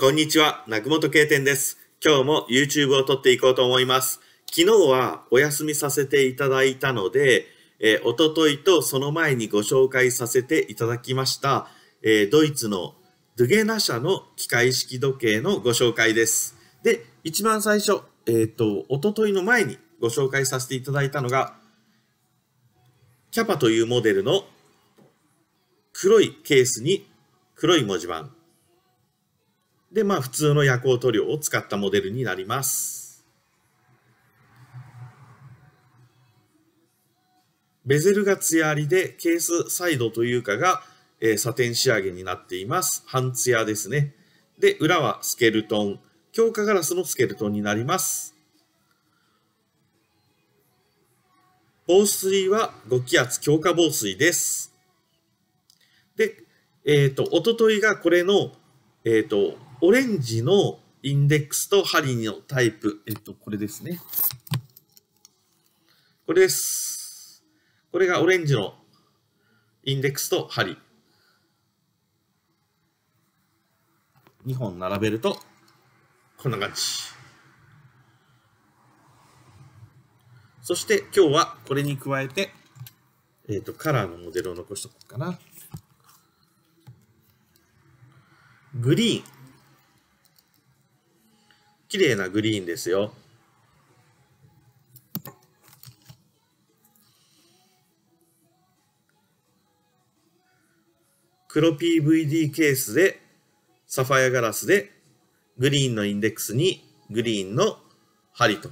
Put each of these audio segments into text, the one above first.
こんにちは、南雲慶店です。今日も YouTube を撮っていこうと思います。昨日はお休みさせていただいたので、えー、おとといとその前にご紹介させていただきました、えー、ドイツのドゥゲナ社の機械式時計のご紹介です。で、一番最初、えっ、ー、と、おとといの前にご紹介させていただいたのが、キャパというモデルの黒いケースに黒い文字盤。で、まあ普通の夜光塗料を使ったモデルになります。ベゼルが艶ありで、ケースサイドというかが、えー、サテン仕上げになっています。半艶ですね。で、裏はスケルトン。強化ガラスのスケルトンになります。防水は5気圧強化防水です。で、えっ、ー、と、おとといがこれの、えっ、ー、と、オレンジのインデックスと針のタイプ。えっと、これですね。これです。これがオレンジのインデックスと針。2本並べると、こんな感じ。そして今日はこれに加えて、えっ、ー、と、カラーのモデルを残しとこうかな。グリーン。綺麗なグリーンですよ。黒 PVD ケースで、サファイアガラスで、グリーンのインデックスにグリーンの針と。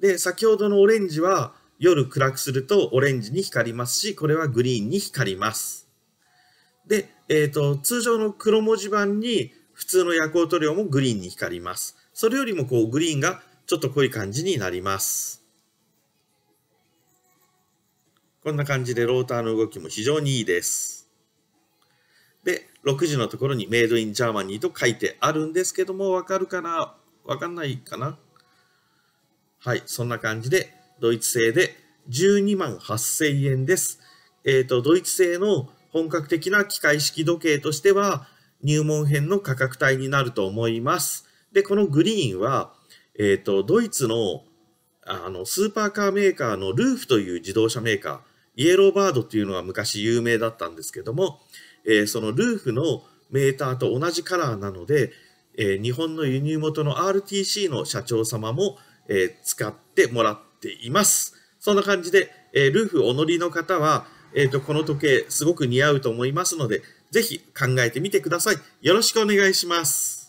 で、先ほどのオレンジは夜暗くするとオレンジに光りますし、これはグリーンに光ります。で、えっ、ー、と、通常の黒文字盤に普通の夜光塗料もグリーンに光ります。それよりもこうグリーンがちょっと濃い感じになります。こんな感じでローターの動きも非常にいいです。で、6時のところにメイドインジャーマニーと書いてあるんですけども、わかるかなわかんないかなはい、そんな感じで、ドイツ製で12万8000円です。えっ、ー、と、ドイツ製の本格的な機械式時計としては、入門編の価格帯になると思います。で、このグリーンは、えっ、ー、と、ドイツのあのスーパーカーメーカーのルーフという自動車メーカー、イエローバードっていうのは昔有名だったんですけども、えー、そのルーフのメーターと同じカラーなので、えー、日本の輸入元の RTC の社長様も、えー、使ってもらっています。そんな感じで、えルーフお乗りの方は、えーと、この時計すごく似合うと思いますので、ぜひ考えてみてください。よろしくお願いします。